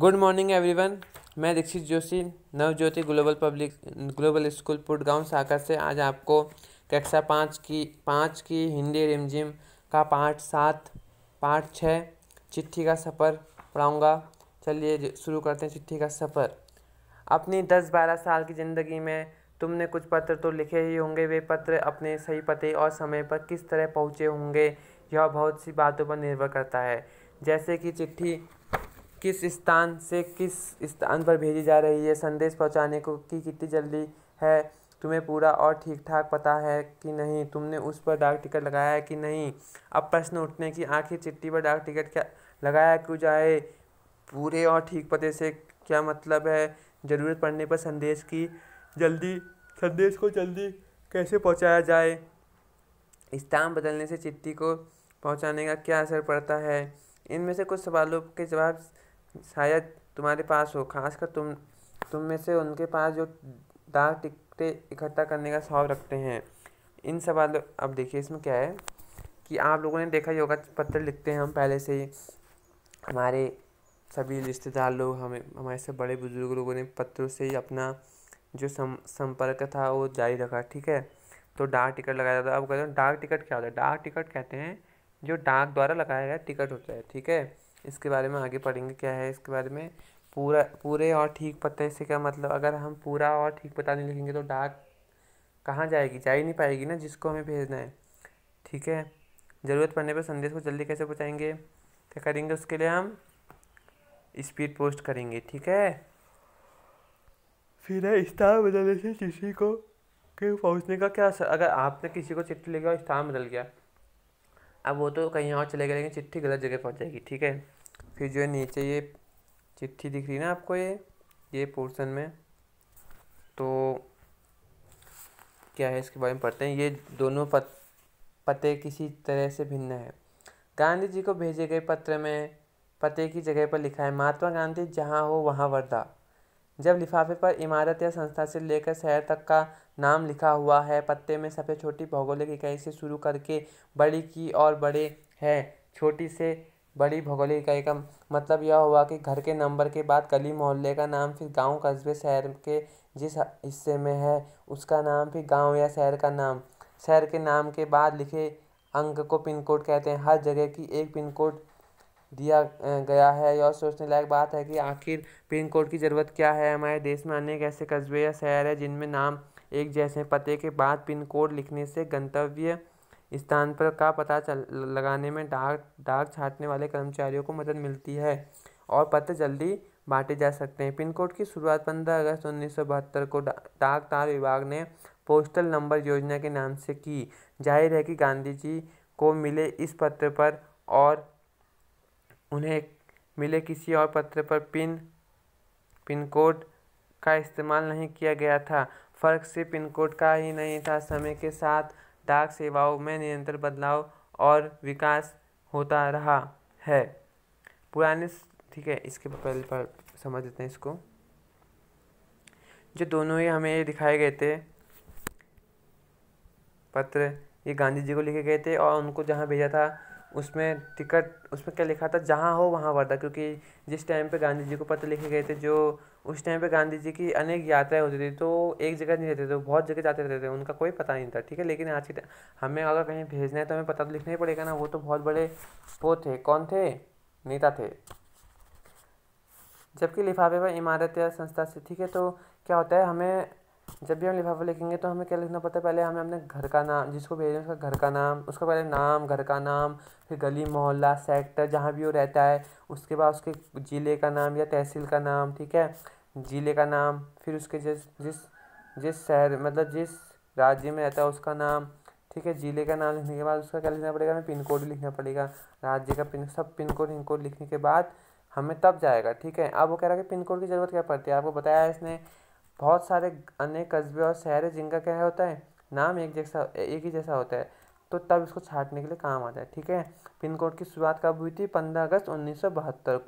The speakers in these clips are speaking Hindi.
गुड मॉर्निंग एवरीवन मैं Dikshit Joshi Navjyoti global public global school Putgaon Sakar से आज आपको कक्षा पाँच की पाँच की हिंदी रिमझिम का पाठ सात पाठ छः चिट्ठी का सफ़र पढ़ाऊँगा चलिए शुरू करते हैं चिट्ठी का सफ़र अपनी दस बारह साल की ज़िंदगी में तुमने कुछ पत्र तो लिखे ही होंगे वे पत्र अपने सही पते और समय पर किस तरह पहुँचे होंगे यह बहुत सी बातों पर निर्भर करता है जैसे कि चिट्ठी किस स्थान से किस स्थान पर भेजी जा रही है संदेश पहुंचाने को कि कितनी जल्दी है तुम्हें पूरा और ठीक ठाक पता है कि नहीं तुमने उस पर डाक टिकट लगाया है कि नहीं अब प्रश्न उठने की आखिर चिट्ठी पर डाक टिकट क्या लगाया क्यों जाए पूरे और ठीक पते से क्या मतलब है ज़रूरत पड़ने पर संदेश की जल्दी संदेश को जल्दी कैसे पहुंचाया जाए स्थान बदलने से चिट्ठी को पहुंचाने का क्या असर पड़ता है इनमें से कुछ सवालों के जवाब शायद तुम्हारे पास हो खासकर तुम तुम में से उनके पास जो डाक टिकटें इकट्ठा करने का शौक रखते हैं इन सवालों अब देखिए इसमें क्या है कि आप लोगों ने देखा ही होगा पत्र लिखते हैं हम पहले से ही हमारे सभी रिश्तेदार लोग हमें हमारे से बड़े बुजुर्ग लोगों ने पत्रों से ही अपना जो सम संपर्क था वो जारी रखा ठीक है तो डाक टिकट लगाया जाता है अब कहते हैं डाक टिकट क्या होता है डाक टिकट कहते हैं जो डाक द्वारा लगाया गया टिकट होता है ठीक है इसके बारे में आगे पढ़ेंगे क्या है इसके बारे में पूरा पूरे और ठीक पते से क्या मतलब अगर हम पूरा और ठीक पता नहीं लिखेंगे तो डाक कहाँ जाएगी जा ही नहीं पाएगी ना जिसको हमें भेजना है ठीक है ज़रूरत पड़ने पर संदेश को जल्दी कैसे पहुँचाएंगे क्या करेंगे उसके लिए हम स्पीड पोस्ट करेंगे ठीक है फिर है स्थान बदलने से किसी को के पहुँचने का क्या असर अगर आपने किसी को चिट्ठी लिखा और स्थान बदल गया अब वो तो कहीं और चले गए लेकिन चिट्ठी गलत जगह पहुँच जाएगी ठीक है फिर जो है नीचे ये चिट्ठी दिख रही है ना आपको ये ये पोर्सन में तो क्या है इसके बारे में पढ़ते हैं ये दोनों पत पते किसी तरह से भिन्न है गांधी जी को भेजे गए पत्र में पते की जगह पर लिखा है महात्मा गांधी जहाँ हो वहाँ वर्धा जब लिफाफे पर इमारत या संस्था से लेकर शहर तक का नाम लिखा हुआ है पत्ते में सफ़ेद छोटी भौगोलिक इकाई से शुरू करके बड़ी की और बड़े है छोटी से बड़ी भौगोलिक इकाई का मतलब यह हुआ कि घर के नंबर के बाद गली मोहल्ले का नाम फिर गांव कस्बे शहर के जिस हिस्से में है उसका नाम फिर गांव या शहर का नाम शहर के नाम के बाद लिखे अंक को पिन कोड कहते हैं हर जगह की एक पिन कोड दिया गया है यह सोचने लायक बात है कि आखिर पिन कोड की ज़रूरत क्या है हमारे देश में अनेक ऐसे कस्बे या शहर है जिनमें नाम एक जैसे पते के बाद पिन कोड लिखने से गंतव्य स्थान पर का पता चल लगाने में डाक डाक छाटने वाले कर्मचारियों को मदद मिलती है और पत्र जल्दी बांटे जा सकते हैं पिन कोड की शुरुआत पंद्रह अगस्त उन्नीस को डाक तार विभाग ने पोस्टल नंबर योजना के नाम से की जाहिर है कि गांधी जी को मिले इस पत्र पर और उन्हें मिले किसी और पत्र पर पिन पिन कोड का इस्तेमाल नहीं किया गया था फ़र्क सिर्फ पिन कोड का ही नहीं था समय के साथ डाक सेवाओं में निरंतर बदलाव और विकास होता रहा है पुराने ठीक है इसके पहले पर समझ लेते हैं इसको जो दोनों ही हमें ये दिखाए गए थे पत्र ये गांधी जी को लिखे गए थे और उनको जहाँ भेजा था उसमें टिकट उसमें क्या लिखा था जहाँ हो वहाँ वर्दा क्योंकि जिस टाइम पे गांधी जी को पत्र लिखे गए थे जो उस टाइम पे गांधी जी की अनेक यात्राएं होती थी तो एक जगह नहीं रहते थे बहुत जगह जाते रहते थे उनका कोई पता नहीं था ठीक है लेकिन आज के हमें अगर कहीं भेजना है तो हमें पता तो लिखना ही पड़ेगा ना वो तो बहुत बड़े वो थे कौन थे नेता थे जबकि लिफाफे पर इमारत या संस्था से ठीक है तो क्या होता है हमें जब भी हम लिफाफा लिखेंगे तो हमें क्या लिखना पड़ता है पहले हमें अपने घर का नाम जिसको भेज रहे हैं उसका घर का नाम उसका पहले नाम घर का नाम फिर गली मोहल्ला सेक्टर जहाँ भी वो रहता है उसके बाद उसके ज़िले का नाम या तहसील का नाम ठीक है ज़िले का नाम फिर उसके जिस जिस जिस शहर मतलब जिस राज्य में रहता है उसका नाम ठीक है ज़िले का नाम लिखने के बाद उसका क्या लिखना पड़ेगा हमें पिन कोड लिखना पड़ेगा राज्य का पिन सब पिन कोड पिन कोड लिखने के बाद हमें तब जाएगा ठीक है अब वो कह रहा है कि पिन कोड की ज़रूरत क्या पड़ती है आपको बताया इसने बहुत सारे अन्य कस्बे और शहर है जिनका क्या होता है नाम एक जैसा एक ही जैसा होता है तो तब इसको छाटने के लिए काम आता है ठीक है पिन कोड की शुरुआत कब हुई थी पंद्रह अगस्त उन्नीस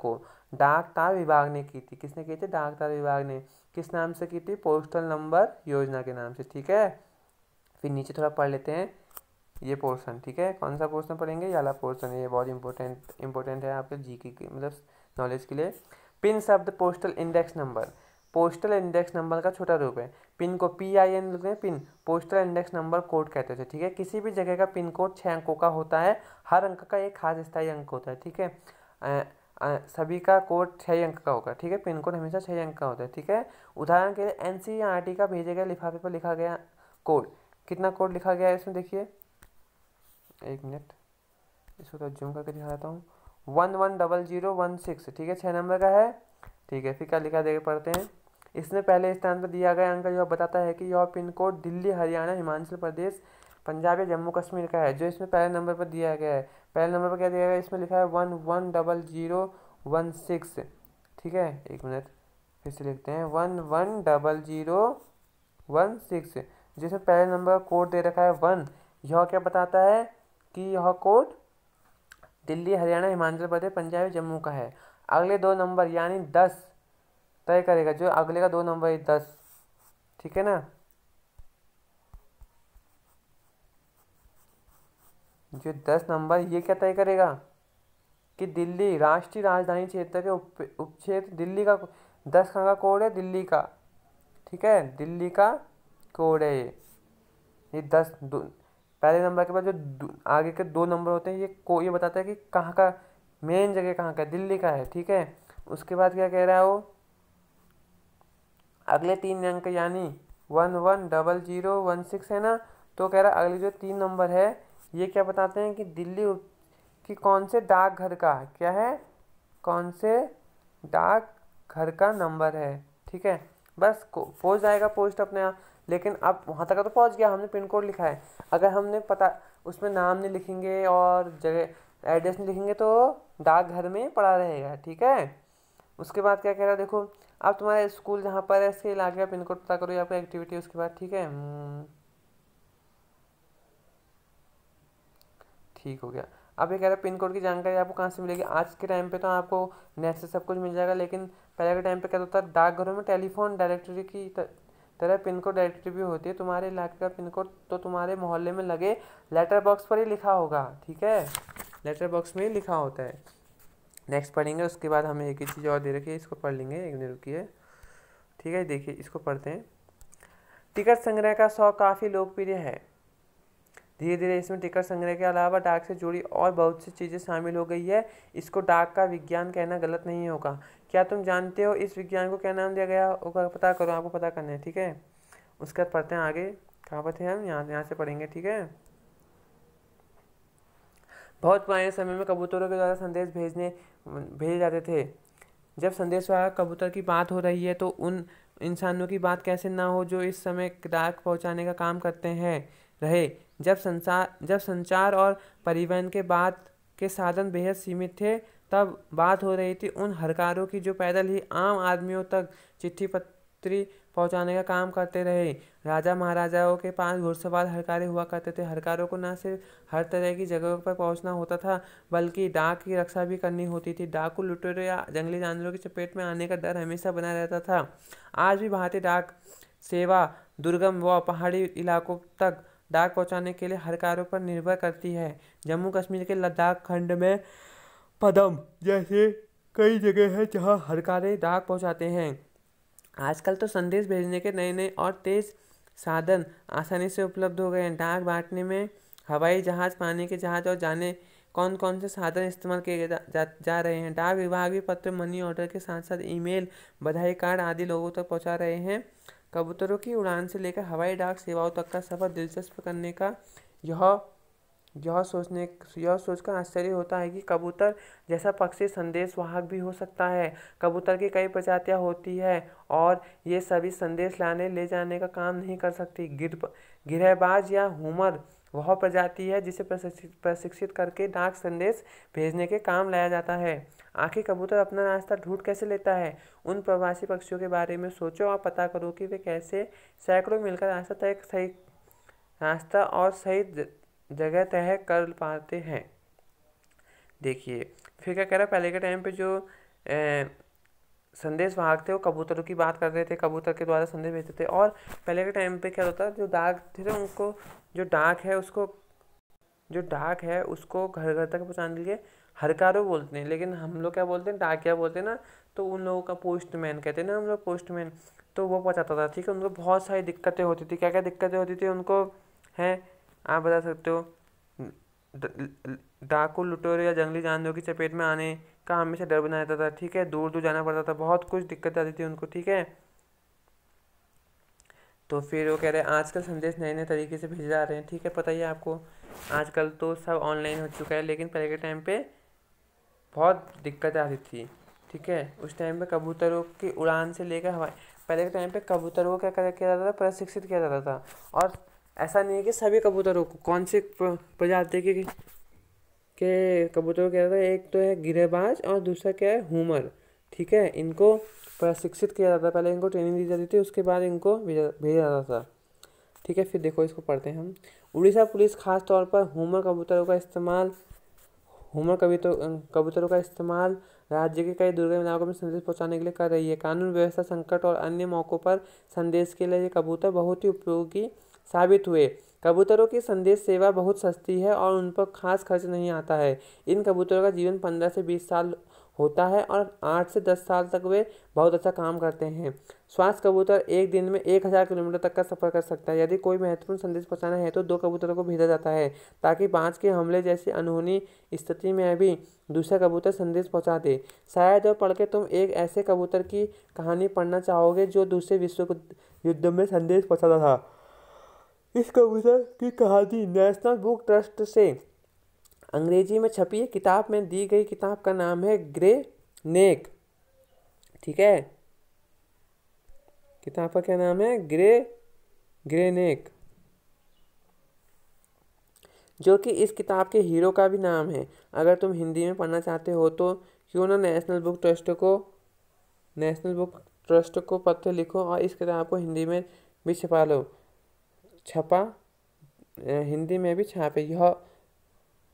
को डाक तार विभाग ने की थी किसने की थी डाक तार विभाग ने किस नाम से की थी पोस्टल नंबर योजना के नाम से ठीक है फिर नीचे थोड़ा पढ़ लेते हैं ये पोर्सन ठीक है कौन सा पोर्सन पढ़ेंगे ये वाला पोर्सन है ये बहुत इंपॉर्टेंट इंपॉर्टेंट है आपके जी की मतलब नॉलेज के लिए पिन शब्द postal index number postal index number का छोटा रूप है पिन को पी आई एन लिखते हैं pin postal index number code कहते हैं ठीक है किसी भी जगह का पिन कोड छः अंकों का होता है हर अंक का एक खास स्थायी अंक होता है ठीक है सभी का कोड छः अंक का होगा ठीक है पिन कोड हमेशा छः अंक का होता है ठीक है उदाहरण के लिए एन सी आर टी का भेजे गए लिफाफे पर लिखा गया कोड कितना कोड लिखा गया है इसमें देखिए एक मिनट इसको तो जूम करके दिखाता हूँ one one double zero one six ठीक है छः नंबर का है ठीक है फिर क्या लिखा देखे पढ़ते हैं इसमें पहले स्थान पर दिया गया अंक यह बताता है कि यह पिन कोड दिल्ली हरियाणा हिमाचल प्रदेश पंजाब या जम्मू कश्मीर का है जो इसमें पहले नंबर पर दिया गया है पहले नंबर पर क्या दिया गया है इसमें लिखा है one one double zero one six ठीक है एक मिनट फिर से लिखते हैं one one double zero one six जिसमें पहले नंबर कोड दे रखा है वन यह क्या बताता है कि यह कोड दिल्ली हरियाणा हिमाचल प्रदेश पंजाब जम्मू का है अगले दो नंबर यानी दस तय करेगा जो अगले का दो नंबर है दस ठीक है ना जो दस नंबर ये क्या तय करेगा कि दिल्ली राष्ट्रीय राजधानी क्षेत्र के उप उपक्षेत्र दिल्ली का दस खां का कोड है दिल्ली का ठीक है दिल्ली का कोड है ये ये दस दो पहले नंबर के बाद जो आगे के दो नंबर होते हैं ये को ये बताता है कि कहाँ का मेन जगह कहाँ का दिल्ली का है ठीक है उसके बाद क्या कह रहा है वो अगले तीन अंक यानी one one double zero one six है ना तो कह रहा अगले जो तीन नंबर है ये क्या बताते हैं कि दिल्ली की कौन से डाक घर का क्या है कौन से डाक घर का नंबर है ठीक है बस पहुँच जाएगा पोस्ट अपने यहाँ लेकिन अब वहाँ तक तो पहुँच गया हमने पिन कोड लिखा है अगर हमने पता उसमें नाम नहीं लिखेंगे और जगह एड्रेस नहीं लिखेंगे तो डाक घर में पड़ा रहेगा ठीक है उसके बाद क्या कह रहा है देखो आप तुम्हारे स्कूल जहाँ पर है इसके आगे का पिन कोड पता करो आपका एक्टिविटी उसके बाद ठीक है हम्म। ठीक हो गया अब ये कह रहे पिन कोड की जानकारी आपको कहाँ से मिलेगी आज के टाइम पे तो आपको नेट से सब कुछ मिल जाएगा लेकिन पहले के टाइम पे क्या होता तो है डाकघरों में टेलीफोन डायरेक्टरी की तरह पिन कोड डायरेक्टरी भी होती है तुम्हारे इलाके का पिन कोड तो तुम्हारे मोहल्ले में लगे लेटर बॉक्स पर ही लिखा होगा ठीक है लेटर बॉक्स में ही लिखा होता है नेक्स्ट पढ़ेंगे उसके बाद हमें एक ही चीज़ और दे रखी है इसको पढ़ लेंगे एक मिनट है ठीक है देखिए इसको पढ़ते हैं टिकट संग्रह का शौक काफ़ी लोकप्रिय है धीरे धीरे इसमें टिकट संग्रह के अलावा डाक से जुड़ी और बहुत सी चीज़ें शामिल हो गई है इसको डाक का विज्ञान कहना गलत नहीं होगा क्या तुम जानते हो इस विज्ञान को क्या नाम दिया गया होगा पता करो आपको पता करना है ठीक है उसके बाद पढ़ते हैं आगे कहाँ पर थे हम यहाँ यहाँ से पढ़ेंगे ठीक है बहुत पुराने समय में कबूतरों के द्वारा संदेश भेजने भेजे जाते थे जब संदेश कबूतर की बात हो रही है तो उन इंसानों की बात कैसे ना हो जो इस समय डाक पहुंचाने का काम करते हैं रहे जब संसार जब संचार और परिवहन के बाद के साधन बेहद सीमित थे तब बात हो रही थी उन हरकारों की जो पैदल ही आम आदमियों तक चिट्ठी पत्री पहुंचाने का काम करते रहे राजा महाराजाओं के पास घुड़सवार हरकारे हुआ करते थे हरकारों को न सिर्फ हर तरह की जगहों पर पहुंचना होता था बल्कि डाक की रक्षा भी करनी होती थी डाक को लुटेरों या जंगली जानवरों की चपेट में आने का डर हमेशा बना रहता था आज भी भारतीय डाक सेवा दुर्गम व पहाड़ी इलाकों तक डाक पहुंचाने के लिए हरकारों पर निर्भर करती है जम्मू कश्मीर के लद्दाख खंड में पदम जैसे कई जगह है जहाँ कार्य डाक पहुँचाते हैं आजकल तो संदेश भेजने के नए नए और तेज़ साधन आसानी से उपलब्ध हो गए हैं डाक बांटने में हवाई जहाज़ पानी के जहाज़ और जाने कौन कौन से साधन इस्तेमाल किए जा, जा, जा रहे हैं डाक विभाग भी पत्र मनी ऑर्डर के साथ साथ ईमेल बधाई कार्ड आदि लोगों तक तो पहुंचा रहे हैं कबूतरों की उड़ान से लेकर हवाई डाक सेवाओं तक का सफ़र दिलचस्प करने का यह यह सोचने यह सोचकर आश्चर्य होता है कि कबूतर जैसा पक्षी संदेश वाहक भी हो सकता है कबूतर की कई प्रजातियाँ होती है और ये सभी संदेश लाने ले जाने का काम नहीं कर सकती गिर गिरहबाज या हुमर वह प्रजाति है जिसे प्रशिक्षित करके डाक संदेश भेजने के काम लाया जाता है आखिर कबूतर अपना रास्ता ढूंढ कैसे लेता है उन प्रवासी पक्षियों के बारे में सोचो और पता करो कि वे कैसे सैकड़ों मिलकर रास्ता तय सही रास्ता और सही जगह तय कर पाते हैं देखिए फिर क्या कह रहा है पहले के टाइम पे जो ए, संदेश भाग थे वो कबूतरों की बात कर रहे थे कबूतर के द्वारा संदेश भेजते थे और पहले के टाइम पे क्या होता जो डाक थे उनको जो डाक है उसको जो डाक है उसको घर घर तक पहुँचाने के लिए हरकारो बोलते हैं लेकिन हम लोग क्या बोलते हैं डाकिया बोलते हैं ना तो उन लोगों का पोस्टमैन कहते हैं ना हम लोग पोस्टमैन तो वो पहुँचाता था ठीक है उनको बहुत सारी दिक्कतें होती थी क्या क्या दिक्कतें होती थी उनको हैं आप बता सकते हो डाकू लुटेरे या जंगली जानवरों की चपेट में आने का हमेशा डर बना रहता था ठीक है दूर दूर जाना पड़ता था बहुत कुछ दिक्कत आती थी उनको ठीक है तो फिर वो कह रहे हैं आजकल संदेश नए नए तरीके से भेजे जा रहे हैं ठीक है पता ही है आपको आजकल तो सब ऑनलाइन हो चुका है लेकिन पहले के टाइम पे बहुत दिक्कत आती थी ठीक है उस टाइम पे कबूतरों की उड़ान से लेकर हवा पहले के टाइम पे कबूतरों को क्या किया जाता था प्रशिक्षित किया जाता था और ऐसा नहीं है कि सभी कबूतरों को कौन से प्रजाति के के कबूतरों के अंदर एक तो है गिरेबाज और दूसरा क्या है हुमर ठीक है इनको प्रशिक्षित किया जाता है पहले इनको ट्रेनिंग दी जाती थी उसके बाद इनको भेजा जाता था ठीक है फिर देखो इसको पढ़ते हैं हम उड़ीसा पुलिस खास तौर पर हुमर कबूतरों का इस्तेमाल हुमर कबूतरों अं, कबूतरों का इस्तेमाल राज्य के कई दुर्गम इलाकों में संदेश पहुंचाने के लिए कर रही है कानून व्यवस्था संकट और अन्य मौक़ों पर संदेश के लिए ये कबूतर बहुत ही उपयोगी साबित हुए कबूतरों की संदेश सेवा बहुत सस्ती है और उन पर खास खर्च नहीं आता है इन कबूतरों का जीवन पंद्रह से बीस साल होता है और आठ से दस साल तक वे बहुत अच्छा काम करते हैं स्वास्थ्य कबूतर एक दिन में एक हज़ार किलोमीटर तक का सफ़र कर सकता है यदि कोई महत्वपूर्ण संदेश पहुँचाना है तो दो कबूतरों को भेजा जाता है ताकि बाँच के हमले जैसी अनहोनी स्थिति में भी दूसरा कबूतर संदेश पहुँचा दे शायद और पढ़ के तुम एक ऐसे कबूतर की कहानी पढ़ना चाहोगे जो दूसरे विश्व युद्ध में संदेश पहुँचाता था इस कबूतर की कहानी नेशनल बुक ट्रस्ट से अंग्रेजी में छपी है किताब में दी गई किताब का नाम है ग्रे नेक ठीक है किताब का क्या नाम है ग्रे ग्रे नेक जो कि इस किताब के हीरो का भी नाम है अगर तुम हिंदी में पढ़ना चाहते हो तो क्यों ना नेशनल बुक ट्रस्ट को नेशनल बुक ट्रस्ट को पत्र लिखो और इस किताब को हिंदी में भी छपा लो छपा हिंदी में भी छापे यह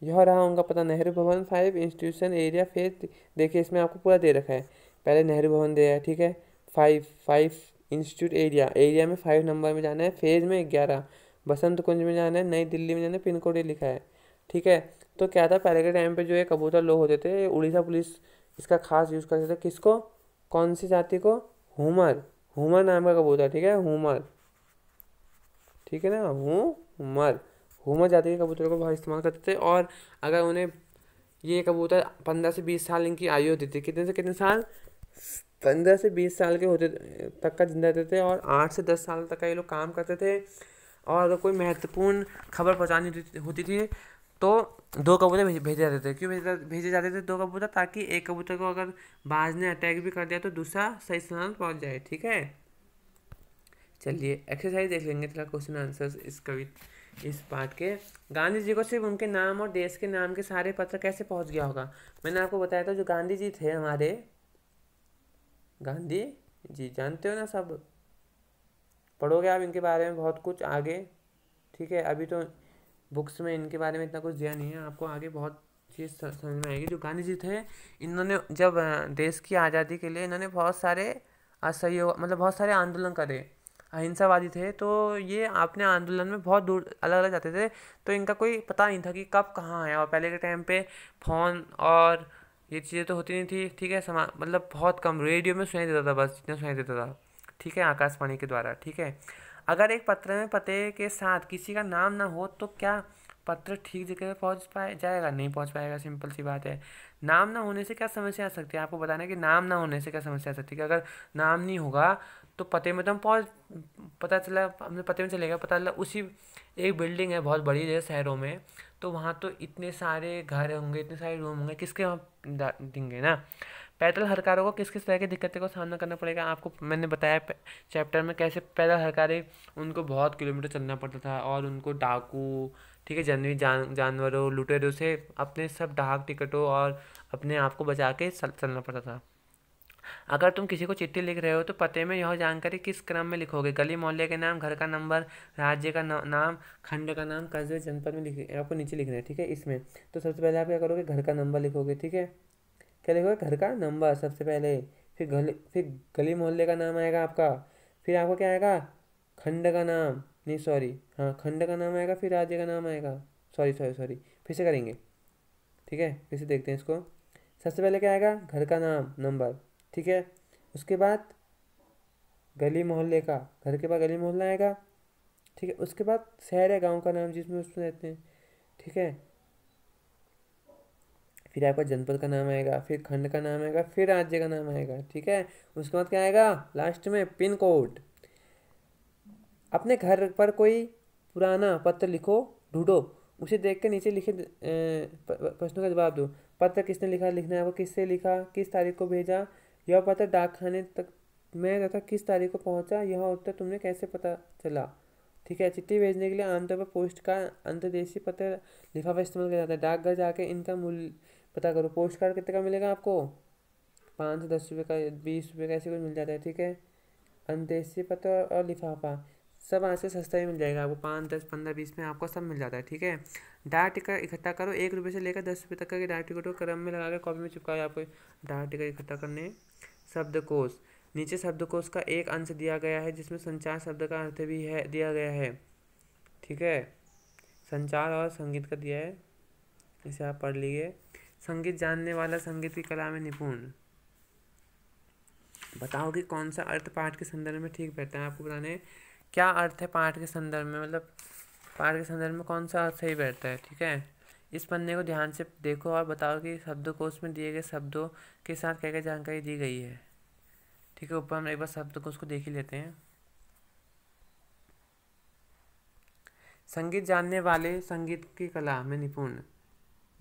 यह रहा उनका पता नेहरू भवन फाइव इंस्टीट्यूशन एरिया फेज देखिए इसमें आपको पूरा दे रखा है पहले नेहरू भवन दे है ठीक है five five institute area area में फाइव नंबर में जाना है फेज में ग्यारह बसंत कुंज में जाना है नई दिल्ली में जाना है पिन कोड ये लिखा है ठीक है तो क्या था पहले के टाइम पर जो है कबूतर लोग होते थे उड़ीसा पुलिस इसका खास यूज़ करते थे किसको कौन सी जाति को हुमर हुमर नाम का कबूतर ठीक है हुमर ठीक है ना मर हुमर जाति के कबूतरों को बहुत इस्तेमाल करते थे और अगर उन्हें ये कबूतर पंद्रह से बीस साल इनकी आयु होती थी कितने से कितने साल पंद्रह से बीस साल के होते तक का जिंदा रहते थे और आठ से दस साल तक का ये लोग काम करते थे और अगर कोई महत्वपूर्ण खबर पहुँचानी होती थी तो दो कबूतर भेजे जाते थे क्यों भेजे भेजे जाते थे दो कबूतर ताकि एक कबूतर को अगर बाज ने अटैक भी कर दिया तो दूसरा सही सलामत पहुँच जाए ठीक है चलिए एक्सरसाइज देख लेंगे थोड़ा क्वेश्चन आंसर्स इस कवि इस पार्ट के गांधी जी को सिर्फ उनके नाम और देश के नाम के सारे पत्र कैसे पहुंच गया होगा मैंने आपको बताया था जो गांधी जी थे हमारे गांधी जी जानते हो ना सब पढ़ोगे आप इनके बारे में बहुत कुछ आगे ठीक है अभी तो बुक्स में इनके बारे में इतना कुछ दिया नहीं है आपको आगे बहुत चीज़ समझ में आएगी जो गांधी जी थे इन्होंने जब देश की आज़ादी के लिए इन्होंने बहुत सारे असहयोग मतलब बहुत सारे आंदोलन करे अहिंसावादी थे तो ये अपने आंदोलन में बहुत दूर अलग अलग जाते थे तो इनका कोई पता नहीं था कि कब कहाँ है और पहले के टाइम पे फ़ोन और ये चीज़ें तो होती नहीं थी ठीक है समा मतलब बहुत कम रेडियो में सुनाई देता था बस जितना सुनाई देता था ठीक है आकाशवाणी के द्वारा ठीक है अगर एक पत्र में पते के साथ किसी का नाम ना हो तो क्या पत्र ठीक जगह पर पहुँच पाए जाएगा नहीं पहुँच पाएगा सिंपल सी बात है नाम ना होने से क्या समस्या आ सकती है आपको बताना है कि नाम ना होने से क्या समस्या आ सकती है कि अगर नाम नहीं होगा तो पते में तो हम पहुँच पता चला हमने पते में चले गए पता चला उसी एक बिल्डिंग है बहुत बड़ी जैसे शहरों में तो वहाँ तो इतने सारे घर होंगे इतने सारे रूम होंगे किसके वहाँ देंगे ना पैदल हरकारों को किस किस तरह की दिक्कतें का सामना करना पड़ेगा आपको मैंने बताया चैप्टर में कैसे पैदल हरकारे उनको बहुत किलोमीटर चलना पड़ता था और उनको डाकू ठीक है जनवी जान जानवरों लुटेरों से अपने सब डाक टिकटों और अपने आप को बचा के चलना पड़ता था अगर तुम किसी को चिट्ठी लिख रहे हो तो पते में यह जानकारी किस क्रम में लिखोगे गली मोहल्ले के नाम घर का नंबर राज्य का नाम खंड का नाम कस्बे जनपद में लिखे आपको नीचे लिखना है ठीक है इसमें तो सबसे पहले आप क्या करोगे घर का नंबर लिखोगे ठीक है क्या लिखोगे घर का नंबर सबसे पहले फिर गली फिर गली मोहल्ले का नाम आएगा आपका फिर आपको क्या आएगा खंड का नाम नहीं सॉरी हाँ खंड का नाम आएगा फिर राज्य का नाम आएगा सॉरी सॉरी सॉरी फिर से करेंगे ठीक है फिर से देखते हैं इसको सबसे पहले क्या आएगा घर का नाम नंबर ठीक है उसके बाद गली मोहल्ले का घर के बाद गली मोहल्ला आएगा ठीक है उसके बाद शहर या गांव का नाम जिसमें उसमें रहते हैं ठीक है फिर आपका जनपद का नाम आएगा फिर खंड का नाम आएगा फिर राज्य का नाम आएगा ठीक है उसके बाद क्या आएगा लास्ट में पिन कोड अपने घर पर कोई पुराना पत्र लिखो ढूंढो उसे देख कर नीचे लिखे प्रश्नों का जवाब दो पत्र किसने लिखा लिखना है वो किससे लिखा किस तारीख को भेजा यह पता डाकखाने तक मैं तथा किस तारीख को पहुंचा यह उत्तर तुमने कैसे पता चला ठीक है चिट्ठी भेजने के लिए आमतौर पर पोस्ट का अंतर्देशीय पत्र लिफाफा इस्तेमाल किया जाता है डाकघर जाके इनका मूल्य पता करो पोस्ट कार्ड कितने का मिलेगा आपको पाँच दस रुपये का बीस रुपये का ऐसे कुछ मिल जाता है ठीक है अंतर्देशीय पत्र और लिफाफा सब आज से सस्ता ही मिल जाएगा आपको पाँच दस पंद्रह बीस में आपको सब मिल जाता है ठीक है डाक टिकट इकट्ठा करो एक रुपये से लेकर दस रुपये तक का डाक टिकट को क्रम में लगा कर कॉपी में चिपकाओ आपको डाक टिकट इकट्ठा करने शब्दकोश नीचे शब्दकोश का एक अंश दिया गया है जिसमें संचार शब्द का अर्थ भी है दिया गया है ठीक है संचार और संगीत का दिया है इसे आप पढ़ लीजिए संगीत जानने वाला संगीत की कला में निपुण बताओ कि कौन सा अर्थ पाठ के संदर्भ में ठीक बैठता है आपको बताने क्या अर्थ है पाठ के संदर्भ में मतलब पाठ के संदर्भ में कौन सा अर्थ सही बैठता है ठीक है इस पन्ने को ध्यान से देखो और बताओ कि शब्दकोश में दिए गए शब्दों के साथ क्या क्या जानकारी दी गई है ठीक है ऊपर हम एक बार शब्दकोश को देख ही लेते हैं संगीत जानने वाले संगीत की कला में निपुण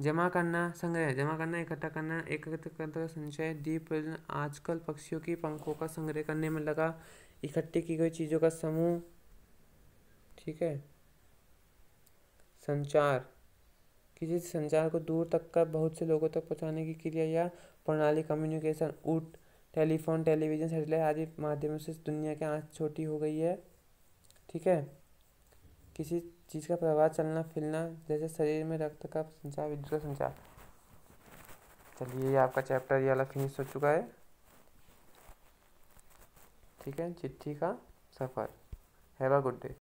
जमा करना संग्रह जमा करना इकट्ठा करना एकत्र का संचय दीप आजकल पक्षियों की पंखों का संग्रह करने में लगा इकट्ठे की गई चीज़ों का समूह ठीक है संचार किसी संचार को दूर तक का बहुत से लोगों तक पहुंचाने की क्रिया या प्रणाली कम्युनिकेशन ऊट टेलीफोन टेलीविज़न सेटेलाइट आदि माध्यमों से दुनिया की आँख छोटी हो गई है ठीक है किसी चीज़ का प्रभाव चलना फिरना जैसे शरीर में रक्त का संचार विद्युत संचार चलिए ये आपका चैप्टर ये वाला फिनिश हो चुका है ठीक है चिट्ठी का सफ़र हैव अ गुड डे